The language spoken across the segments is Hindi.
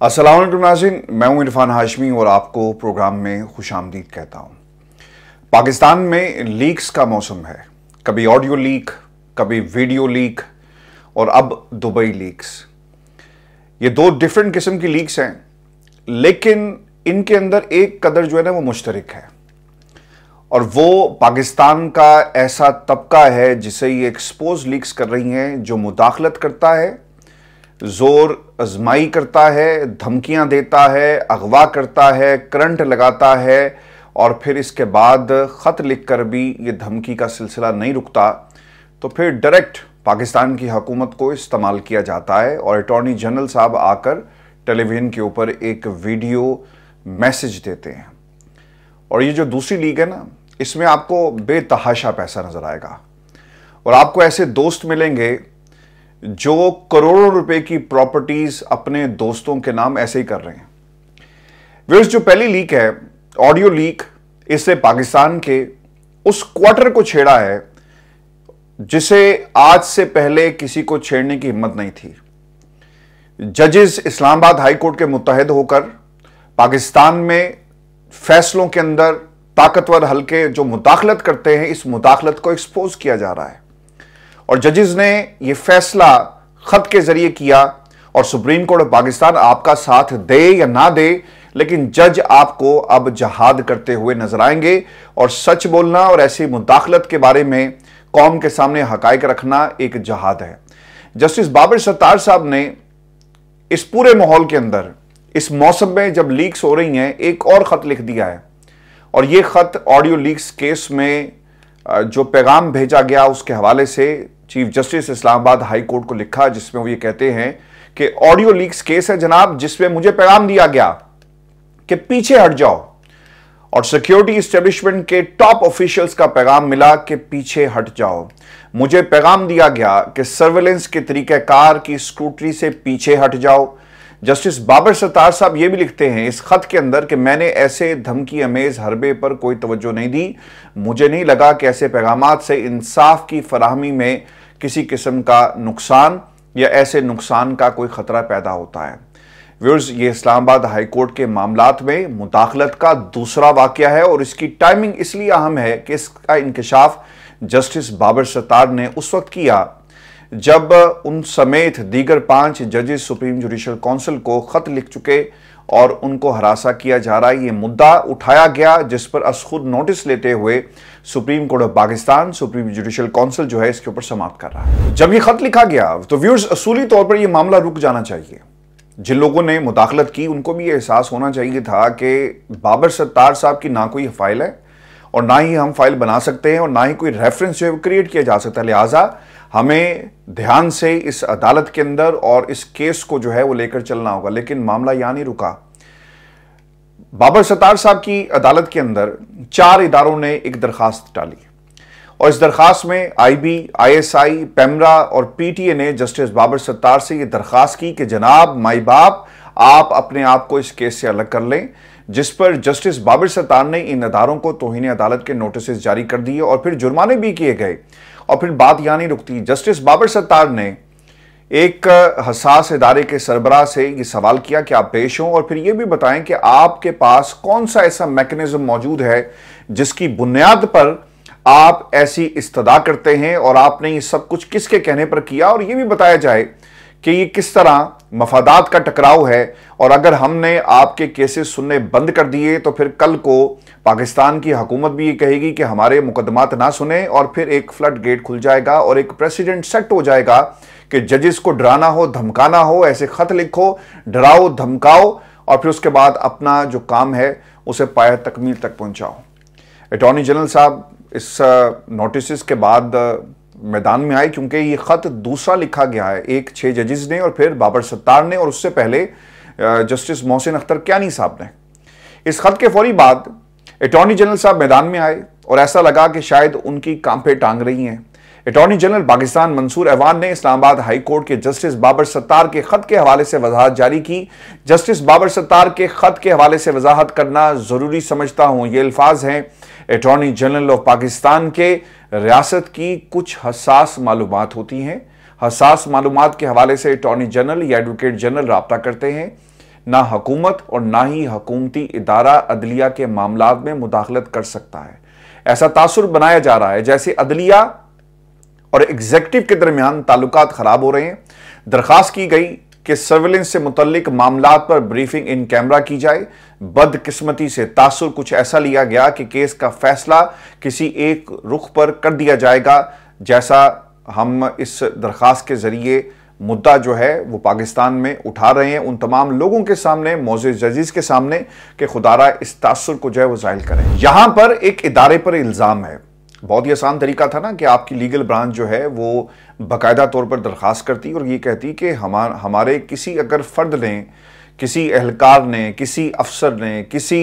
असलम नाजिन मैं हूं इरफान हाशमी और आपको प्रोग्राम में खुश आमदीद कहता हूं पाकिस्तान में लीक्स का मौसम है कभी ऑडियो लीक कभी वीडियो लीक और अब दुबई लीक्स ये दो डिफरेंट किस्म की लीक्स हैं लेकिन इनके अंदर एक कदर जो है ना वो मुश्तरक है और वो पाकिस्तान का ऐसा तबका है जिसे ये एक्सपोज लीक्स कर रही हैं जो मुदाखलत करता है जोर आजमाई करता है धमकियां देता है अगवा करता है करंट लगाता है और फिर इसके बाद ख़त लिख कर भी ये धमकी का सिलसिला नहीं रुकता तो फिर डायरेक्ट पाकिस्तान की हकूमत को इस्तेमाल किया जाता है और अटॉर्नी जनरल साहब आकर टेलीविज़न के ऊपर एक वीडियो मैसेज देते हैं और ये जो दूसरी लीग है ना इसमें आपको बेतहाशा पैसा नज़र आएगा और आपको ऐसे दोस्त मिलेंगे जो करोड़ों रुपए की प्रॉपर्टीज अपने दोस्तों के नाम ऐसे ही कर रहे हैं व्यूर्स जो पहली लीक है ऑडियो लीक इससे पाकिस्तान के उस क्वार्टर को छेड़ा है जिसे आज से पहले किसी को छेड़ने की हिम्मत नहीं थी जजेस इस्लामाबाद हाई कोर्ट के मुतहद होकर पाकिस्तान में फैसलों के अंदर ताकतवर हलके जो मुदाखलत करते हैं इस मुदाखलत को एक्सपोज किया जा रहा है और जजेस ने यह फैसला खत के जरिए किया और सुप्रीम कोर्ट ऑफ पाकिस्तान आपका साथ दे या ना दे लेकिन जज आपको अब जहाद करते हुए नजर आएंगे और सच बोलना और ऐसी मुदाखलत के बारे में कौम के सामने हक रखना एक जहाद है जस्टिस बाबर सत्तार साहब ने इस पूरे माहौल के अंदर इस मौसम में जब लीक्स हो रही हैं एक और ख़त लिख दिया है और यह ख़त ऑडियो लीक्स केस में जो पैगाम भेजा गया उसके हवाले से chief justice Islamabad high court को लिखा जिसमें वो ये कहते हैं कि ऑडियो लीक्स केस है जनाब जिसमें मुझे पैगाम दिया गया कि पीछे हट जाओ और सिक्योरिटी स्टेब्लिशमेंट के टॉप ऑफिशियल्स का पैगाम मिला कि पीछे हट जाओ मुझे पैगाम दिया गया कि सर्वेलेंस के कार की स्क्रूटरी से पीछे हट जाओ जस्टिस बाबर सत्तार साहब ये भी लिखते हैं इस खत के अंदर कि मैंने ऐसे धमकी अमेज हरबे पर कोई तवज्जो नहीं दी मुझे नहीं लगा कि ऐसे पैगाम से इंसाफ की फराहमी में किसी किस्म का नुकसान या ऐसे नुकसान का कोई ख़तरा पैदा होता है व्यूर्स ये इस्लामाबाद हाईकोर्ट के मामला में मुदाखलत का दूसरा वाक्य है और इसकी टाइमिंग इसलिए अहम है कि इसका इंकशाफ जस्टिस बाबर सत्तार ने उस वक्त किया जब उन समेत दीगर पांच जजेस सुप्रीम जुडिशियल काउंसिल को खत लिख चुके और उनको हरासा किया जा रहा है ये मुद्दा उठाया गया जिस पर अस खुद नोटिस लेते हुए supreme court of Pakistan supreme judicial council जो है इसके ऊपर समाप्त कर रहा है जब ये खत लिखा गया तो व्यूर्स असूली तौर पर यह मामला रुक जाना चाहिए जिन लोगों ने मुदाखलत की उनको भी यह एहसास होना चाहिए था कि बाबर सत्तार साहब की ना कोई फाइल है और ना ही हम फाइल बना सकते हैं और ना ही कोई रेफरेंस जो है वो क्रिएट किया जा सकता है लिहाजा हमें ध्यान से इस अदालत के अंदर और इस केस को जो है वो लेकर चलना होगा लेकिन मामला यहां नहीं रुका बाबर सतार साहब की अदालत के अंदर चार इदारों ने एक दरखास्त डाली और इस दरखास्त में आईबी, आईएसआई, पैमरा और पीटीए ने जस्टिस बाबर सत्तार से यह दरखास्त की कि जनाब माई बाप आप अपने आप को इस केस से अलग कर लें जिस पर जस्टिस बाबर सत्तार ने इन अदारों को तोहनी अदालत के नोटिस जारी कर दिए और फिर जुर्माने भी किए गए और फिर बात यहां नहीं रुकती जस्टिस बाबर सत्तार ने एक हसास इदारे के सरबराह से ये सवाल किया कि आप पेश हों और फिर ये भी बताएं कि आपके पास कौन सा ऐसा मैकेनिज्म मौजूद है जिसकी बुनियाद पर आप ऐसी इस्तदा करते हैं और आपने ये सब कुछ किसके कहने पर किया और ये भी बताया जाए कि ये किस तरह मफादात का टकराव है और अगर हमने आपके केसेस सुनने बंद कर दिए तो फिर कल को पाकिस्तान की हकूमत भी ये कहेगी कि हमारे मुकदमात ना सुने और फिर एक फ्लड गेट खुल जाएगा और एक प्रेसिडेंट सेट हो जाएगा कि जजेस को डराना हो धमकाना हो ऐसे खत लिखो डराओ धमकाओ और फिर उसके बाद अपना जो काम है उसे पाया तकमील तक पहुंचाओ अटॉर्नी जनरल साहब इस नोटिस uh, के बाद uh, मैदान में आए क्योंकि ये ख़त दूसरा लिखा गया है एक छह जजेस ने और फिर बाबर सत्तार ने और उससे पहले जस्टिस मोहसिन अख्तर क्यानी साहब ने इस खत के फौरी बाद अटॉर्नी जनरल साहब मैदान में आए और ऐसा लगा कि शायद उनकी कांपे टांग रही हैं अटॉर्नी जनरल पाकिस्तान मंसूर एवान ने इस्लामाबाद हाई कोर्ट के जस्टिस बाबर सत्तार के खत के हवाले से वजाहत जारी की जस्टिस बाबर सत्तार के खत के हवाले से वजाहत करना ज़रूरी समझता हूँ ये अल्फाज हैं अटॉर्नी जनरल ऑफ पाकिस्तान के रियासत की कुछ हसास मालूम होती हैं हसास मालूम के हवाले से अटॉर्नी जनरल या एडवोकेट जनरल रबता करते हैं ना हकूमत और ना ही हकूमती इदारा अदलिया के मामला में मुदाखलत कर सकता है ऐसा तासर बनाया जा रहा है जैसे अदलिया और एग्जेक्टिव के दरमियान ताल्लुकात खराब हो रहे हैं दरखास्त की गई कि सर्विलेंस से मुतलिक मामला पर ब्रीफिंग इन कैमरा की जाए बदकिस्मती से तासर कुछ ऐसा लिया गया कि केस का फैसला किसी एक रुख पर कर दिया जाएगा जैसा हम इस दरखास्त के ज़रिए मुद्दा जो है वो पाकिस्तान में उठा रहे हैं उन तमाम लोगों के सामने मोज जजीज के सामने कि खुदारा इस तासर को जो है वो जाहिर करें यहां पर एक इदारे पर इल्ज़ाम है बहुत ही आसान तरीका था ना कि आपकी लीगल ब्रांच जो है वो बाकायदा तौर पर दरख्वास्त करती और ये कहती कि हमार हमारे किसी अगर फ़र्द ने किसी एहलकार ने किसी अफसर ने किसी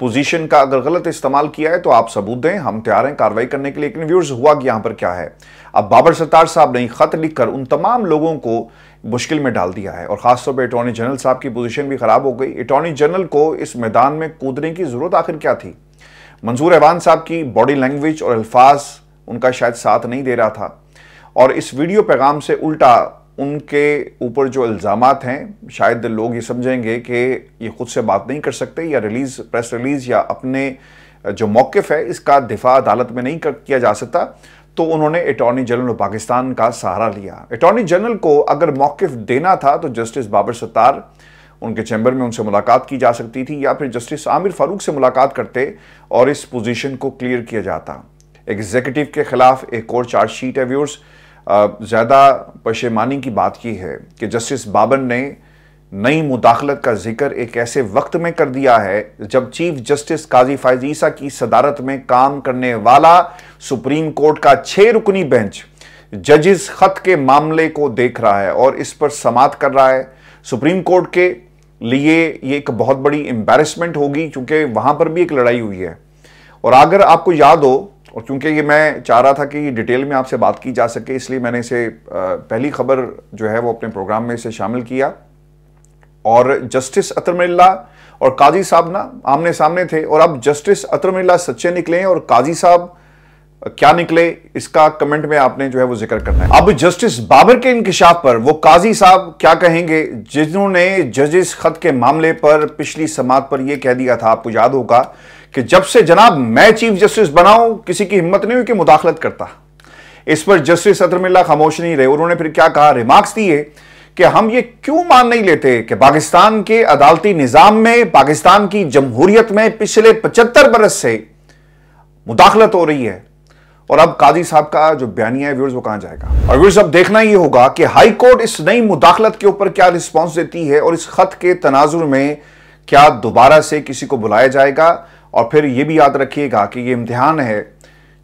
पोजीशन का अगर गलत इस्तेमाल किया है तो आप सबूत दें हम तैयार हैं कार्रवाई करने के लिए लेकिन व्यूर्स हुआ कि यहाँ पर क्या है अब बाबर सत्तार साहब ने खत लिखकर उन तमाम लोगों को मुश्किल में डाल दिया है और ख़ासतौर पर अटॉर्नी जनरल साहब की पोजीशन भी ख़राब हो गई अटॉर्नी जनरल को इस मैदान में कूदने की ज़रूरत आखिर क्या थी मंजूर अहबान साहब की बॉडी लैंग्वेज और अल्फाज उनका शायद साथ नहीं दे रहा था और इस वीडियो पैगाम से उल्टा उनके ऊपर जो इल्ज़ाम हैं शायद लोग ये समझेंगे कि ये खुद से बात नहीं कर सकते या रिलीज़ प्रेस रिलीज़ या अपने जो मौक़ है इसका दिफा अदालत में नहीं कर, किया जा सकता तो उन्होंने अटॉर्नी जनरल ऑफ पाकिस्तान का सहारा लिया अटॉर्नी जनरल को अगर मौक़ देना था तो जस्टिस बाबर सत्तार उनके चैम्बर में उनसे मुलाकात की जा सकती थी या फिर जस्टिस आमिर फारूक से मुलाकात करते और इस पोजीशन को क्लियर किया जाता एग्जीक्यूटिव के खिलाफ एक और चार्जशीट है व्यूर्स ज़्यादा पशेमानी की बात की है कि जस्टिस बाबन ने नई मुदाखलत का जिक्र एक ऐसे वक्त में कर दिया है जब चीफ जस्टिस काजी फायज ईसा की सदारत में काम करने वाला सुप्रीम कोर्ट का छह रुकनी बेंच जजिस खत के मामले को देख रहा है और इस पर समात कर रहा है सुप्रीम कोर्ट के लिए ये एक बहुत बड़ी एम्बेरसमेंट होगी क्योंकि वहां पर भी एक लड़ाई हुई है और अगर आपको याद हो और चूंकि ये मैं चाह रहा था कि डिटेल में आपसे बात की जा सके इसलिए मैंने इसे पहली खबर जो है वो अपने प्रोग्राम में इसे शामिल किया और जस्टिस अतरमिल्ला और काजी साहब ना आमने सामने थे और अब जस्टिस अतरमिल्ला सच्चे निकले और काजी साहब क्या निकले इसका कमेंट में आपने जो है वो जिक्र करना है अब जस्टिस बाबर के इंकशाफ पर वो काजी साहब क्या कहेंगे जिन्होंने जजेस खत के मामले पर पिछली समात पर ये कह दिया था आपको याद होगा कि जब से जनाब मैं चीफ जस्टिस बनाऊं किसी की हिम्मत नहीं हुई कि मुदाखलत करता इस पर जस्टिस अतरमिल्ला खामोश नहीं रहे उन्होंने फिर क्या कहा रिमार्क्स दिए कि हम ये क्यों मान नहीं लेते कि पाकिस्तान के अदालती निज़ाम में पाकिस्तान की जमहूरियत में पिछले पचहत्तर बरस से मुदाखलत हो रही है और अब काजी साहब का जो बयानिया है व्यूर्स वो कहां जाएगा और व्यूर्स अब देखना ये होगा कि हाई कोर्ट इस नई मुदाखलत के ऊपर क्या रिस्पांस देती है और इस खत के तनाजुर में क्या दोबारा से किसी को बुलाया जाएगा और फिर यह भी याद रखिएगा कि ये इम्तिहान है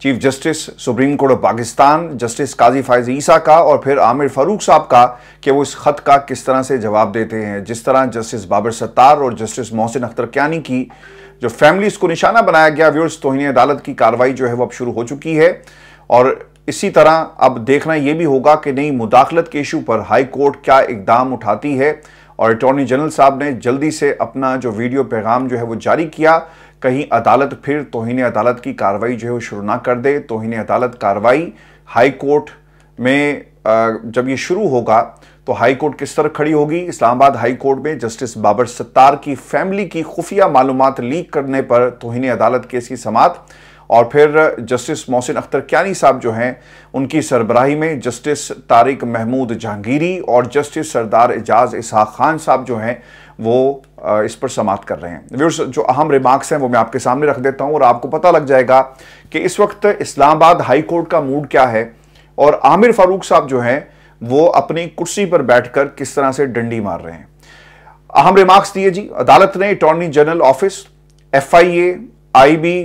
chief justice supreme court of Pakistan justice Qazi Faez Isa का और फिर आमिर फारूक साहब का कि वो इस खत का किस तरह से जवाब देते हैं जिस तरह जस्टिस बाबर सत्तार और जस्टिस मोहसिन अख्तर क्या की जो फैमिलीज को निशाना बनाया गया व्यूअर्स तोहनी अदालत की कार्रवाई जो है वो अब शुरू हो चुकी है और इसी तरह अब देखना यह भी होगा कि नई मुदाखलत के इशू पर हाई कोर्ट क्या इकदाम उठाती है और अटॉर्नी जनरल साहब ने जल्दी से अपना जो वीडियो पैगाम जो है वो जारी किया कहीं अदालत फिर तोहिने अदालत की कार्रवाई जो है वो शुरू ना कर दे तोहन अदालत कार्रवाई हाई कोर्ट में जब ये शुरू होगा तो हाई कोर्ट किस तरह खड़ी होगी इस्लामाबाद हाई कोर्ट में जस्टिस बाबर सत्तार की फैमिली की खुफिया मालूम लीक करने पर तोहनी अदालत केस की समात और फिर जस्टिस मोहसिन अख्तर क्यानी साहब जो हैं उनकी सरबराही में जस्टिस तारिक महमूद जहांगीरी और जस्टिस सरदार एजाज इसहा खान साहब जो हैं वो इस पर समाप्त कर रहे हैं व्यूर्स जो अहम रिमार्क्स हैं वो मैं आपके सामने रख देता हूं और आपको पता लग जाएगा कि इस वक्त इस्लामाबाद हाई कोर्ट का मूड क्या है और आमिर फारूक साहब जो हैं वो अपनी कुर्सी पर बैठकर किस तरह से डंडी मार रहे हैं अहम रिमार्क्स दिए जी अदालत ने attorney general office FIA IB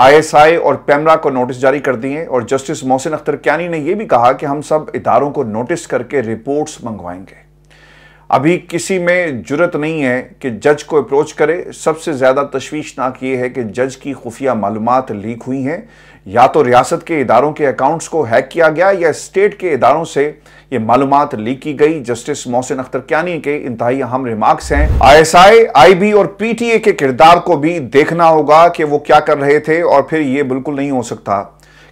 ISI और पैमरा को नोटिस जारी कर दिए और जस्टिस मोहसिन अख्तर क्यानी ने यह भी कहा कि हम सब इदारों को नोटिस करके रिपोर्ट्स मंगवाएंगे अभी किसी में जरूरत नहीं है कि जज को अप्रोच करे सबसे ज़्यादा तश्वीशनाक ये है कि जज की खुफिया मालूम लीक हुई हैं या तो रियासत के इदारों के अकाउंट्स को हैक किया गया या स्टेट के इदारों से ये मालूम लीक की गई जस्टिस मोहसिन अख्तर क्यानी के इंतहाई अहम रिमार्क्स हैं आईएसआई, आईबी और पीटीए के किरदार को भी देखना होगा कि वो क्या कर रहे थे और फिर ये बिल्कुल नहीं हो सकता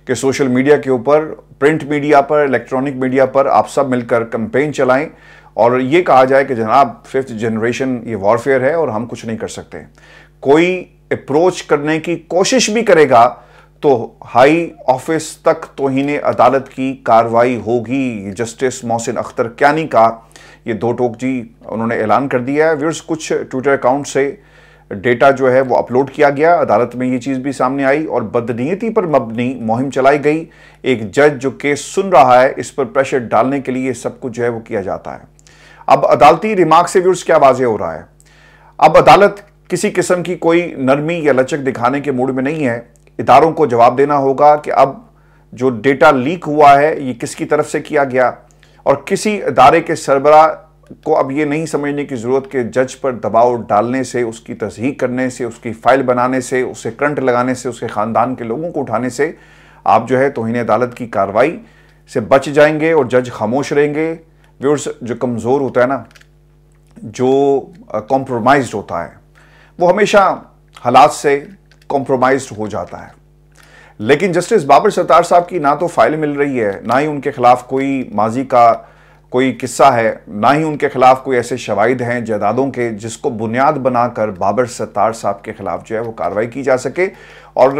कि सोशल मीडिया के ऊपर प्रिंट मीडिया पर इलेक्ट्रॉनिक मीडिया पर आप सब मिलकर कंपेन चलाएं और ये कहा जाए कि जनाब फिफ्थ जनरेशन ये वॉरफेयर है और हम कुछ नहीं कर सकते कोई अप्रोच करने की कोशिश भी करेगा तो हाई ऑफिस तक तो ने अदालत की कार्रवाई होगी जस्टिस मोहसिन अख्तर क्यानी का ये दो टोक जी उन्होंने ऐलान कर दिया है व्यर्स कुछ ट्विटर अकाउंट से डेटा जो है वो अपलोड किया गया अदालत में ये चीज़ भी सामने आई और बदनीयती पर मबनी मुहिम चलाई गई एक जज जो केस सुन रहा है इस पर प्रेशर डालने के लिए सब कुछ जो है वो किया जाता है अब अदालती रिमार्क से व्यूर्स क्या वाजे हो रहा है अब अदालत किसी किस्म की कोई नरमी या लचक दिखाने के मूड में नहीं है इदारों को जवाब देना होगा कि अब जो डेटा लीक हुआ है ये किसकी तरफ से किया गया और किसी इदारे के सरबरा को अब ये नहीं समझने की ज़रूरत कि जज पर दबाव डालने से उसकी तस्दीक करने से उसकी फ़ाइल बनाने से उसे करंट लगाने से उसके ख़ानदान के लोगों को उठाने से आप जो है तोहन अदालत की कार्रवाई से बच जाएंगे और जज खामोश रहेंगे व्यूर्स जो कमज़ोर होता है ना जो कॉम्प्रोमाइज होता है वो हमेशा हालात से कॉम्प्रोमाइज हो जाता है लेकिन जस्टिस बाबर सत्तार साहब की ना तो फाइल मिल रही है ना ही उनके खिलाफ कोई माजी का कोई किस्सा है ना ही उनके खिलाफ कोई ऐसे शवाहिद हैं जदादों के जिसको बुनियाद बनाकर बाबर सत्तार साहब के खिलाफ जो है वो कार्रवाई की जा सके और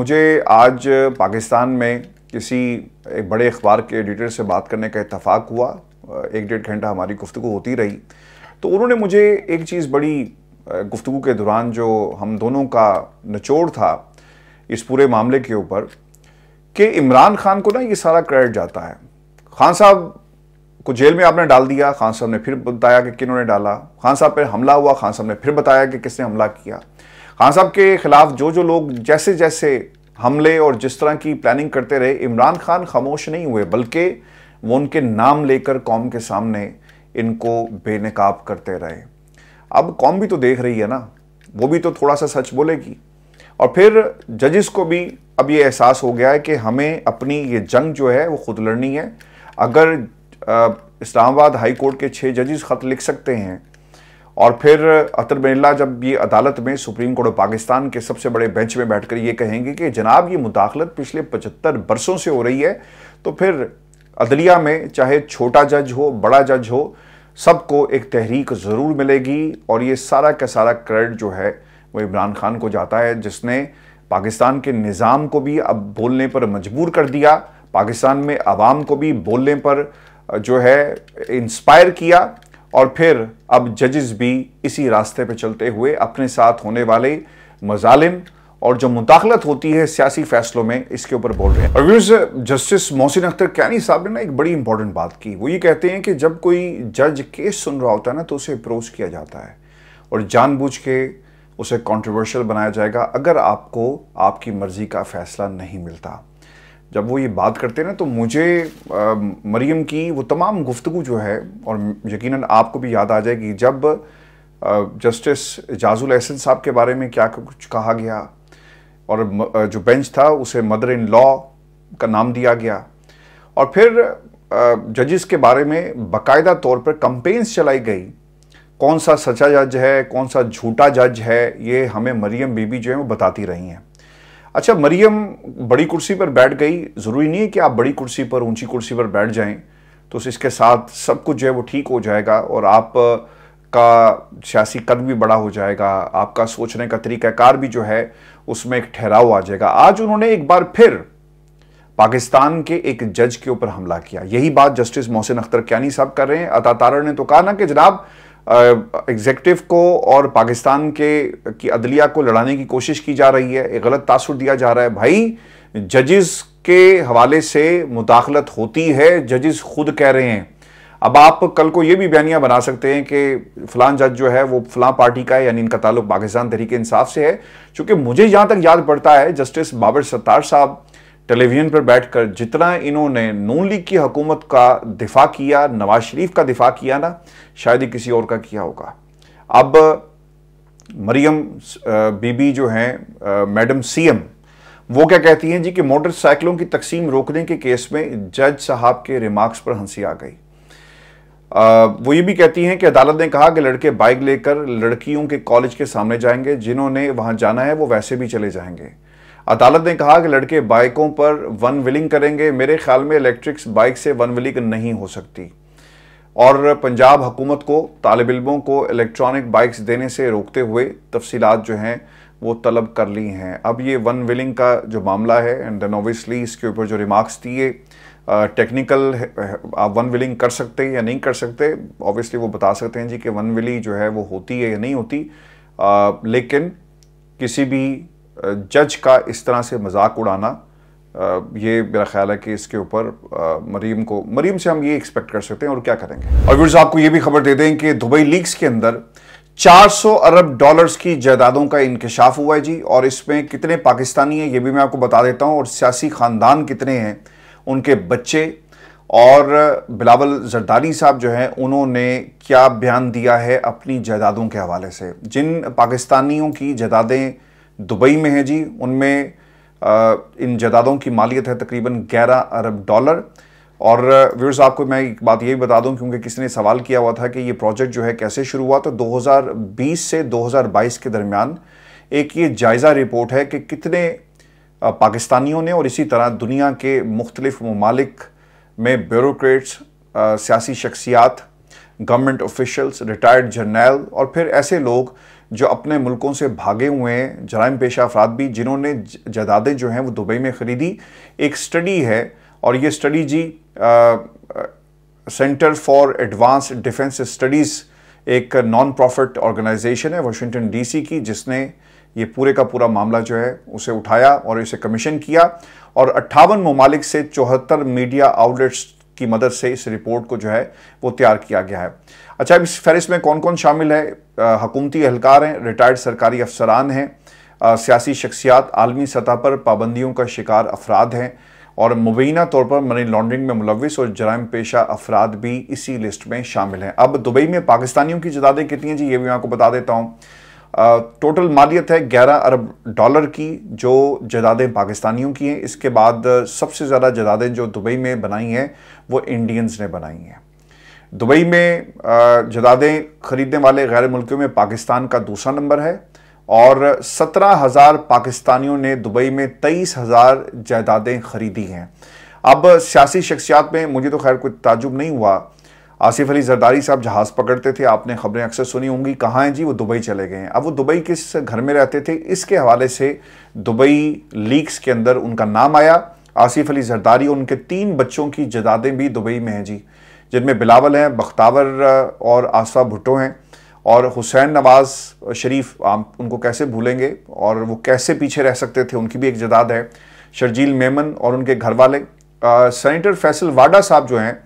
मुझे आज पाकिस्तान में किसी एक बड़े अखबार के एडिटर से बात करने का इतफाक़ हुआ एक डेढ़ घंटा हमारी गुफ्तु होती रही तो उन्होंने मुझे एक चीज़ बड़ी गुफ्तु के दौरान जो हम दोनों का निचोड़ था इस पूरे मामले के ऊपर कि इमरान खान को ना ये सारा क्रेडिट जाता है खान साहब को जेल में आपने डाल दिया खान साहब ने फिर बताया कि किन्होंने डाला खान साहब पर हमला हुआ खान साहब ने फिर बताया कि किसने हमला किया खान साहब के खिलाफ जो जो लोग जैसे जैसे हमले और जिस तरह की प्लानिंग करते रहे इमरान खान खामोश नहीं हुए बल्कि वो उनके नाम लेकर कौम के सामने इनको बेनकाब करते रहे अब कौम भी तो देख रही है ना वो भी तो थोड़ा सा सच बोलेगी और फिर जजिस को भी अब ये एहसास हो गया है कि हमें अपनी ये जंग जो है वो खुद लड़नी है अगर इस्लामाबाद हाई कोर्ट के छः जजेस ख़त लिख सकते हैं और फिर अतर बिरला जब ये अदालत में सुप्रीम कोर्ट ऑफ पाकिस्तान के सबसे बड़े बेंच में बैठकर ये कहेंगे कि जनाब ये मुदाखलत पिछले पचहत्तर बरसों से हो रही है तो फिर अदलिया में चाहे छोटा जज हो बड़ा जज हो सबको एक तहरीक ज़रूर मिलेगी और ये सारा का सारा क्रेडिट जो है वो इमरान खान को जाता है जिसने पाकिस्तान के निज़ाम को भी अब बोलने पर मजबूर कर दिया पाकिस्तान में आवाम को भी बोलने पर जो है इंस्पायर किया और फिर अब जजेस भी इसी रास्ते पर चलते हुए अपने साथ होने वाले मजालिम और जो मुदाखलत होती है सियासी फैसलों में इसके ऊपर बोल रहे हैं जस्टिस मोहसिन अख्तर कैनी साहब ने ना एक बड़ी इंपॉर्टेंट बात की वो ये कहते हैं कि जब कोई जज केस सुन रहा होता है ना तो उसे अप्रोच किया जाता है और जानबूझ के उसे कॉन्ट्रोवर्शियल बनाया जाएगा अगर आपको आपकी मर्ज़ी का फैसला नहीं मिलता जब वो ये बात करते हैं ना तो मुझे आ, मरीम की वो तमाम गुफ्तु जो है और यकीनन आपको भी याद आ जाएगी जब जस्टिस जाजुल एहसन साहब के बारे में क्या कुछ कहा गया और जो बेंच था उसे मदर इन लॉ का नाम दिया गया और फिर जजेस के बारे में बकायदा तौर पर कंपेन्स चलाई गई कौन सा सच्चा जज है कौन सा झूठा जज है ये हमें मरियम बीबी जो है वो बताती रही हैं अच्छा मरियम बड़ी कुर्सी पर बैठ गई ज़रूरी नहीं है कि आप बड़ी कुर्सी पर ऊंची कुर्सी पर बैठ जाएं तो इसके साथ सब कुछ जो है वो ठीक हो जाएगा और आप का सियासी कद भी बड़ा हो जाएगा आपका सोचने का तरीक़ाकार भी जो है उसमें एक ठहराव आ जाएगा आज उन्होंने एक बार फिर पाकिस्तान के एक जज के ऊपर हमला किया यही बात जस्टिस मोहसिन अख्तर क्यानी साहब कर रहे हैं अता तारण ने तो कहा ना कि जनाब एग्जेक्टिव को और पाकिस्तान के की अदलिया को लड़ाने की कोशिश की जा रही है एक गलत तासुर दिया जा रहा है भाई जजेस के हवाले से मुदाखलत होती है जजेस खुद कह रहे हैं अब आप कल को ये भी बयानिया बना सकते हैं कि फ़लां जज जो है वो फ़लां पार्टी का है यानी इनका ताल्लुक पाकिस्तान तरीके इंसाफ से है चूंकि मुझे जहाँ तक याद पड़ता है जस्टिस बाबर सत्तार साहब टेलीविज़न पर बैठकर जितना इन्होंने नून लीग की हुकूमत का दिफा किया नवाज शरीफ का दिफा किया ना शायद ही किसी और का किया होगा अब मरियम बीबी जो हैं मैडम सीएम वो क्या कहती हैं जी कि मोटरसाइकिलों की तकसीम रोकने के केस में जज साहब के रिमार्क्स पर हंसी आ गई वो ये भी कहती हैं कि अदालत ने कहा कि लड़के बाइक लेकर लड़कियों के कॉलेज के सामने जाएंगे जिन्होंने वहां जाना है वो वैसे भी चले जाएंगे अदालत ने कहा कि लड़के बाइकों पर वन व्हीलिंग करेंगे मेरे ख्याल में इलेक्ट्रिक्स बाइक से वन व्हीलिंग नहीं हो सकती और पंजाब हुकूमत को तालब इलमों को इलेक्ट्रॉनिक बाइक्स देने से रोकते हुए तफसीलात जो हैं वो तलब कर ली हैं अब ये वन व्हीलिंग का जो मामला है एंड देन ऑबियसली इसके ऊपर जो रिमार्क्स दिए टेक्निकल आप वन विलिंग कर सकते या नहीं कर सकते ऑब्वियसली वो बता सकते हैं जी कि वन विली जो है वो होती है या नहीं होती आ, लेकिन किसी भी जज का इस तरह से मजाक उड़ाना आ, ये मेरा ख्याल है कि इसके ऊपर मरीम को मरीम से हम ये एक्सपेक्ट कर सकते हैं और क्या करेंगे और व्यूर्स आपको ये भी खबर दे दें कि दुबई लीग्स के अंदर 400 अरब डॉलर्स की जायदादों का इंकशाफ हुआ है जी और इसमें कितने पाकिस्तानी हैं ये भी मैं आपको बता देता हूँ और सियासी खानदान कितने हैं उनके बच्चे और बिलावल जरदारी साहब जो हैं उन्होंने क्या बयान दिया है अपनी जायदादों के हवाले से जिन पाकिस्तानियों की जायदादें दुबई में हैं जी उनमें इन जायदादों की मालियत है तकरीबन 11 अरब डॉलर और व्यूर्स आपको मैं एक बात ये भी बता दूं क्योंकि किसी ने सवाल किया हुआ था कि ये प्रोजेक्ट जो है कैसे शुरू हुआ तो 2020 से 2022 के दरमियान एक ये जायज़ा रिपोर्ट है कि कितने पाकिस्तानियों ने और इसी तरह दुनिया के मुख्तलिफ ममालिक में ब्यूरोट्स सियासी शख्सियात गवर्नमेंट ऑफिशल्स रिटायर्ड जर्नैल और फिर ऐसे लोग जो अपने मुल्कों से भागे हुए हैं जराइम पेशा अफराद भी जिन्होंने जदादें जो हैं वो दुबई में ख़रीदी एक स्टडी है और ये स्टडी जी center for advance defense studies एक नॉन प्रॉफिट ऑर्गेनाइजेशन है वाशिंगटन डीसी की जिसने ये पूरे का पूरा मामला जो है उसे उठाया और इसे कमीशन किया और अट्ठावन ममालिक से चौहत्तर मीडिया आउटलेट्स की मदद से इस रिपोर्ट को जो है वो तैयार किया गया है अच्छा इस फहरिस्त में कौन कौन शामिल है हकूमती एहलकार हैं रिटायर्ड सरकारी अफसरान हैं सियासी शख्सियात आलमी सतह पर पाबंदियों का शिकार अफराद हैं और मुबैना तौर पर मनी लॉन्ड्रिंग में मुलविस और जराम पेशा अफराद भी इसी लिस्ट में शामिल हैं अब दुबई में पाकिस्तानियों की जदादें कितनी हैं जी ये भी मैं आपको बता देता हूँ टोटल मालियत है 11 अरब डॉलर की जो जदादें पाकिस्तानियों की हैं इसके बाद सबसे ज़्यादा जदादें जो दुबई में बनाई हैं वो इंडियंस ने बनाई हैं दुबई में जदादें ख़रीदने वाले गैर मुल्कियों में पाकिस्तान का दूसरा नंबर है और सत्रह हज़ार पाकिस्तानियों ने दुबई में तेईस हज़ार जायदादें ख़रीदी हैं अब सियासी शख्सियात में मुझे तो खैर कोई ताजुब नहीं हुआ आसिफ अली जरदारी साहब जहाज़ पकड़ते थे आपने खबरें अक्सर सुनी होंगी कहाँ हैं जी वो दुबई चले गए हैं अब वो दुबई किस घर में रहते थे इसके हवाले से दुबई लीक्स के अंदर उनका नाम आया आसिफ अली जरदारी और उनके तीन बच्चों की जदादें भी दुबई में हैं जी जिनमें बिलावल हैं बख्तावर और आसफा भुट्टो हैं और हुसैन नवाज़ शरीफ आप उनको कैसे भूलेंगे और वो कैसे पीछे रह सकते थे उनकी भी एक जदाद है शर्जील मेमन और उनके घर वाले सेनेटर फैसल वाडा साहब जो हैं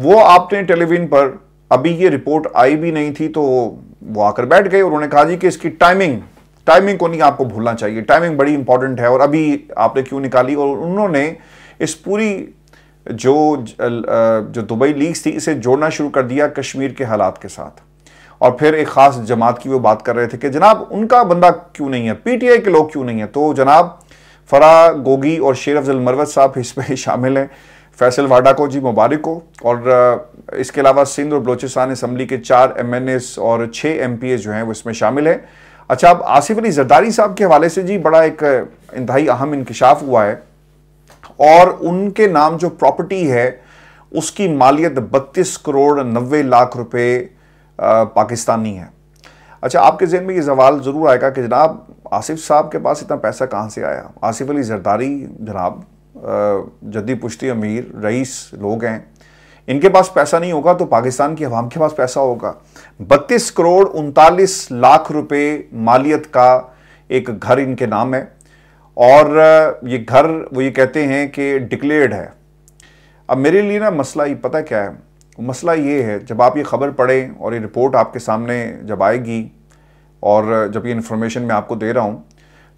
वो आपने टेलीविजन पर अभी ये रिपोर्ट आई भी नहीं थी तो वो आकर बैठ गए और उन्होंने कहा जी कि इसकी टाइमिंग टाइमिंग को नहीं आपको भूलना चाहिए टाइमिंग बड़ी इंपॉर्टेंट है और अभी आपने क्यों निकाली और उन्होंने इस पूरी जो जो दुबई लीग्स थी इसे जोड़ना शुरू कर दिया कश्मीर के हालात के साथ और फिर एक ख़ास जमात की वो बात कर रहे थे कि जनाब उनका बंदा क्यों नहीं है पीटीआई के लोग क्यों नहीं है तो जनाब फरा गोगी और शेर अफजल मरवत साहब इसमें शामिल हैं फैसल वाडा को जी मुबारक हो और इसके अलावा सिंध और बलोचिस्तान असम्बली के चार एम और छः एम जो हैं वो इसमें शामिल हैं अच्छा अब आसिफ अली जरदारी साहब के हवाले से जी बड़ा एक इंतहाई अहम इंकशाफ हुआ है और उनके नाम जो प्रॉपर्टी है उसकी मालियत बत्तीस करोड़ नबे लाख रुपए पाकिस्तानी है अच्छा आपके जहन में ये सवाल ज़रूर आएगा कि जनाब आसिफ साहब के पास इतना पैसा कहाँ से आया आसिफ अली जरदारी जनाब जद्दी पुश्ती अमीर रईस लोग हैं इनके पास पैसा नहीं होगा तो पाकिस्तान की अवाम के पास पैसा होगा बत्तीस करोड़ उनतालीस लाख रुपए मालियत का एक घर इनके नाम है और ये घर वो ये कहते हैं कि डिक्लेयर्ड है अब मेरे लिए ना मसला ये पता क्या है मसला ये है जब आप ये ख़बर पढ़ें और ये रिपोर्ट आपके सामने जब आएगी और जब ये इंफॉर्मेशन मैं आपको दे रहा हूँ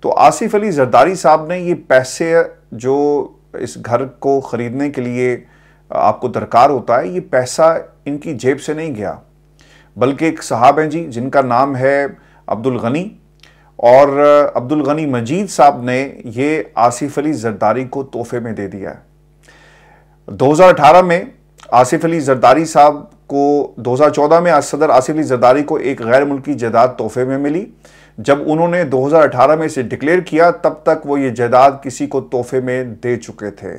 तो आसिफ अली जरदारी साहब ने ये पैसे जो इस घर को ख़रीदने के लिए आपको दरकार होता है ये पैसा इनकी जेब से नहीं गया बल्कि एक साहब हैं जी जिनका नाम है अब्दुल गनी और अब्दुल गनी मजीद साहब ने ये आसिफ अली जरदारी को तोहफे में दे दिया है 2018 में आसिफ अली जरदारी साहब को 2014 में सदर आसिफ अली जरदारी को एक गैर मुल्की जदाद तोहफे में मिली जब उन्होंने 2018 में इसे डिक्लेयर किया तब तक वो ये जायदाद किसी को तोहफे में दे चुके थे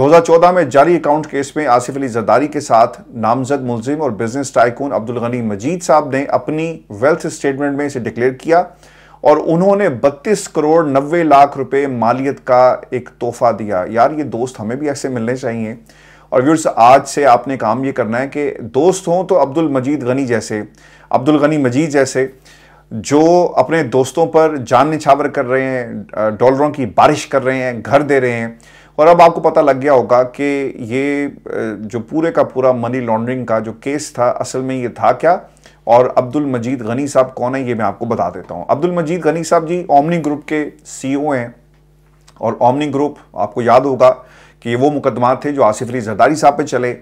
2014 में जारी अकाउंट केस में आसिफ अली जरदारी के साथ नामजद मुलजिम और बिजनेस टाइकून अब्दुल गनी मजीद साहब ने अपनी वेल्थ स्टेटमेंट में इसे डिक्लेयर किया और उन्होंने 32 करोड़ 90 लाख रुपए मालियत का एक तोहफा दिया यार ये दोस्त हमें भी ऐसे मिलने चाहिए और व्यूर्स आज से आपने काम ये करना है कि दोस्त हों तो अब्दुल मजीद गनी जैसे अब्दुल गनी मजीद जैसे जो अपने दोस्तों पर जान निछावर कर रहे हैं डॉलरों की बारिश कर रहे हैं घर दे रहे हैं और अब आपको पता लग गया होगा कि ये जो पूरे का पूरा मनी लॉन्ड्रिंग का जो केस था असल में ये था क्या और अब्दुल मजीद गनी साहब कौन है ये मैं आपको बता देता हूँ अब्दुल मजीद गनी साहब जी ओमनी ग्रुप के सी e हैं और ओमनी ग्रुप आपको याद होगा कि ये वो मुकदमा थे जो आसिफ अली जरदारी साहब पे चले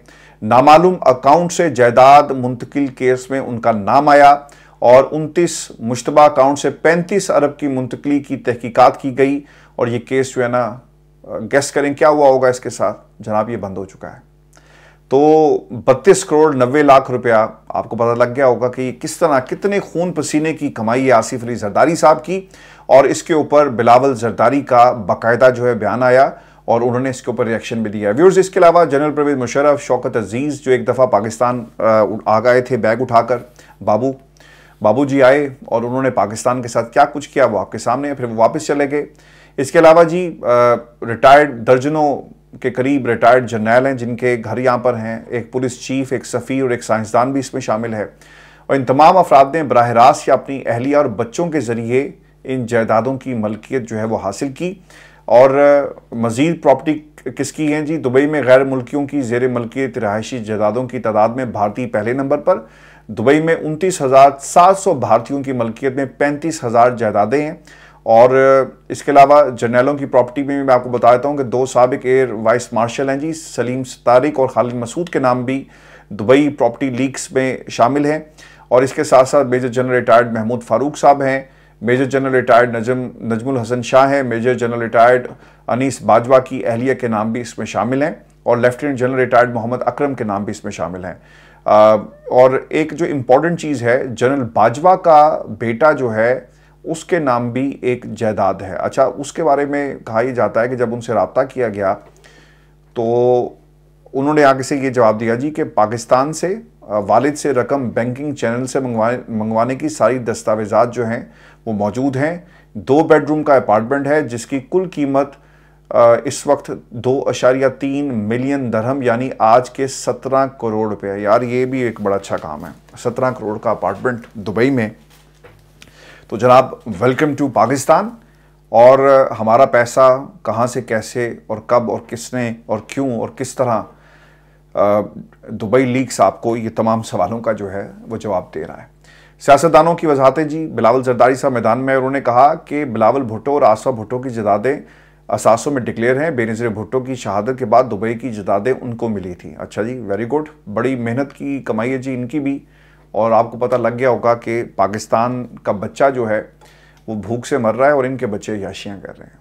नामालूम अकाउंट से जायदाद मुंतकिल केस में उनका नाम आया और 29 मुशतबा अकाउंट से 35 अरब की मुंतकली की तहकीकात की गई और ये केस जो है ना गैस करें क्या हुआ होगा इसके साथ जनाब ये बंद हो चुका है तो 32 करोड़ नब्बे लाख रुपया आपको पता लग गया होगा कि किस तरह कितने खून पसीने की कमाई है आसिफ अली जरदारी साहब की और इसके ऊपर बिलावल जरदारी का बाकायदा जो है बयान आया और उन्होंने इसके ऊपर रिएक्शन भी दिया व्यूर्स इसके अलावा जनरल प्रवीण मुशरफ शौकत अजीज़ जो एक दफ़ा पाकिस्तान आ गए थे बैग उठाकर बाबू बाबूजी आए और उन्होंने पाकिस्तान के साथ क्या कुछ किया वो आपके सामने है फिर वो वापस चले गए इसके अलावा जी रिटायर्ड दर्जनों के करीब रिटायर्ड जर्नैल हैं जिनके घर यहाँ पर हैं एक पुलिस चीफ एक सफ़ी और एक साइंसदान भी इसमें शामिल है और इन तमाम अफराद ने बरह रास्त या अपनी अहलिया और बच्चों के ज़रिए इन जायदादों की मलकियत जो है वो हासिल की और मज़ीद प्रॉपर्टी किसकी हैं जी दुबई में गैर मुल्कियों की जेर मलकियत रहायशी जायदादों की तादाद में भारतीय पहले नंबर पर दुबई में उनतीस हज़ार सात सौ भारतीयों की मलकियत में पैंतीस हज़ार जायदादें हैं और इसके अलावा जर्नैलों की प्रॉपर्टी में मैं आपको बता देता हूँ कि दो सबक एयर वाइस मार्शल हैं जी सलीम तारिक और खालिद मसूद के नाम भी दुबई प्रॉपर्टी लीक्स में शामिल हैं और इसके साथ साथ major general retired Mahmood Farooq साहब हैं major general retired Najam Najmul Hassan Shah हैं major general retired Anees Bajwa की अहलिया के नाम भी इसमें शामिल हैं और lieutenant general retired Mohammad Akram के नाम भी इसमें शामिल हैं और एक जो इम्पॉर्टेंट चीज़ है जनरल बाजवा का बेटा जो है उसके नाम भी एक जायदाद है अच्छा उसके बारे में कहा यह जाता है कि जब उनसे रबता किया गया तो उन्होंने आगे से ये जवाब दिया जी कि पाकिस्तान से वालिद से रकम बैंकिंग चैनल से मंगवा मंगवाने की सारी दस्तावेजात जो हैं वो मौजूद हैं दो बेडरूम का अपार्टमेंट है जिसकी कुल कीमत इस वक्त दो अशारिया तीन मिलियन दरहम यानी आज के सत्रह करोड़ रुपये यार ये भी एक बड़ा अच्छा काम है सत्रह करोड़ का अपार्टमेंट दुबई में तो जनाब वेलकम टू पाकिस्तान और हमारा पैसा कहाँ से कैसे और कब और किसने और क्यों और किस तरह दुबई लीक्स आपको ये तमाम सवालों का जो है वो जवाब दे रहा है सियासतदानों की वजाहतें जी बिलावल जरदारी साहब मैदान में उन्होंने कहा कि बिलावल भुटो और आसफा भुटो की जदादें असासों में डिक्लेयर हैं बेनज़ीर भुट्टो की शहादत के बाद दुबई की जदादें उनको मिली थी अच्छा जी वेरी गुड बड़ी मेहनत की कमाई है जी इनकी भी और आपको पता लग गया होगा कि पाकिस्तान का बच्चा जो है वो भूख से मर रहा है और इनके बच्चे याशियाँ कर रहे हैं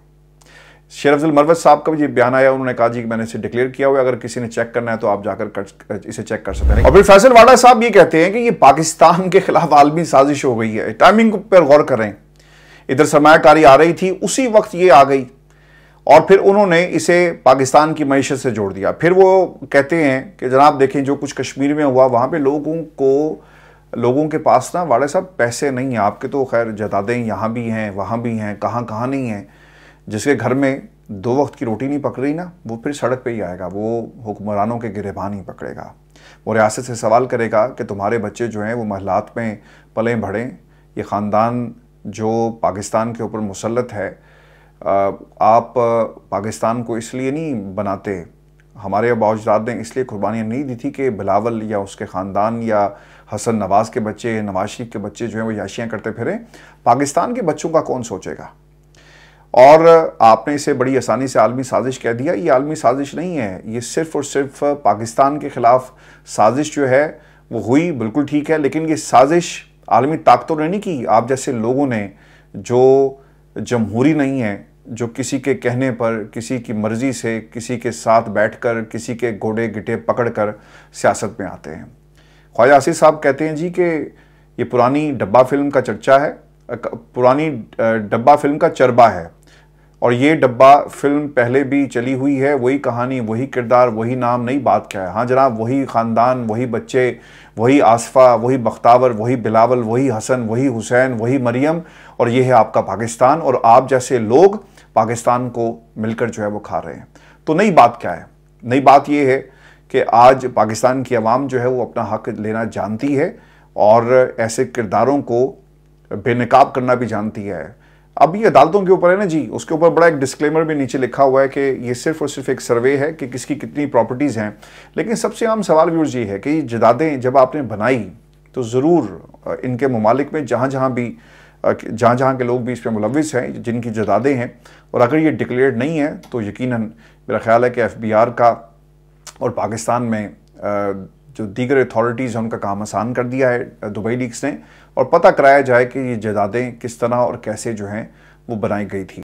शेर अफजल मरवत साहब का भी ये बयान आया उन्होंने कहा जी कि मैंने इसे डिक्लेयर किया हुआ है अगर किसी ने चेक करना है तो आप जाकर कर, इसे चेक कर सकते हैं और फिर फैसल वाडा साहब ये कहते हैं कि ये पाकिस्तान के खिलाफ आलमी साजिश हो गई है टाइमिंग पर गौर करें इधर सरमाकारी आ रही थी उसी वक्त ये आ गई और फिर उन्होंने इसे पाकिस्तान की मीशत से जोड़ दिया फिर वो कहते हैं कि जनाब देखें जो कुछ कश्मीर में हुआ वहाँ पे लोगों को लोगों के पास ना वाले साहब पैसे नहीं हैं आपके तो खैर जदादें यहाँ भी हैं वहाँ भी हैं कहाँ कहाँ नहीं हैं जिसके घर में दो वक्त की रोटी नहीं पक रही ना वो फिर सड़क पर ही आएगा वो हुक्मरानों के गिरबान ही पकड़ेगा वो रियासत से सवाल करेगा कि तुम्हारे बच्चे जो हैं वो महलात में पलें भड़ें ये ख़ानदान जो पाकिस्तान के ऊपर मुसलत है आप पाकिस्तान को इसलिए नहीं बनाते हमारे अबाजदाद ने इसलिए कुर्बानियाँ नहीं दी थी कि बिलावल या उसके ख़ानदान या हसन नवाज़ के बच्चे नवाज शरीफ के बच्चे जो हैं वो याशियाँ करते फिरें पाकिस्तान के बच्चों का कौन सोचेगा और आपने इसे बड़ी आसानी से आलमी साजिश कह दिया ये आलमी साजिश नहीं है ये सिर्फ़ और सिर्फ पाकिस्तान के ख़िलाफ़ साजिश जो है वो हुई बिल्कुल ठीक है लेकिन ये साजिश आलमी ताकतों ने नहीं की आप जैसे लोगों ने जो जमहूरी नहीं है जो किसी के कहने पर किसी की मर्ज़ी से किसी के साथ बैठकर किसी के घोड़े गिटे पकड़कर सियासत में आते हैं ख्वाजा आसिफ साहब कहते हैं जी कि ये पुरानी डब्बा फिल्म का चर्चा है पुरानी डब्बा फिल्म का चरबा है और ये डब्बा फिल्म पहले भी चली हुई है वही कहानी वही किरदार वही नाम नई बात क्या है हाँ जनाब वही ख़ानदान वही बच्चे वही आसफ़ा वही बख्तावर वही बिलावल वही हसन वही हुसैन वही मरियम और ये है आपका पाकिस्तान और आप जैसे लोग पाकिस्तान को मिलकर जो है वो खा रहे हैं तो नई बात क्या है नई बात ये है कि आज पाकिस्तान की आवाम जो है वो अपना हक लेना जानती है और ऐसे किरदारों को बेनकाब करना भी जानती है अब ये अदालतों के ऊपर है ना जी उसके ऊपर बड़ा एक डिस्क्लेमर भी नीचे लिखा हुआ है कि ये सिर्फ और सिर्फ एक सर्वे है कि किसकी कितनी प्रॉपर्टीज़ हैं लेकिन सबसे आम सवाल भी जी है कि जदादें जब आपने बनाई तो ज़रूर इनके ममालिक में जहाँ जहाँ भी जहाँ जहाँ के लोग भी इस पर मुलविस हैं जिनकी जदादें हैं और अगर ये डिक्लेयर नहीं है तो यकीन मेरा ख्याल है कि एफ का और पाकिस्तान में जो दीगर अथॉरिटीज़ हैं उनका काम आसान कर दिया है दुबई लीग्स ने और पता कराया जाए कि ये जदादें किस तरह और कैसे जो हैं वो बनाई गई थी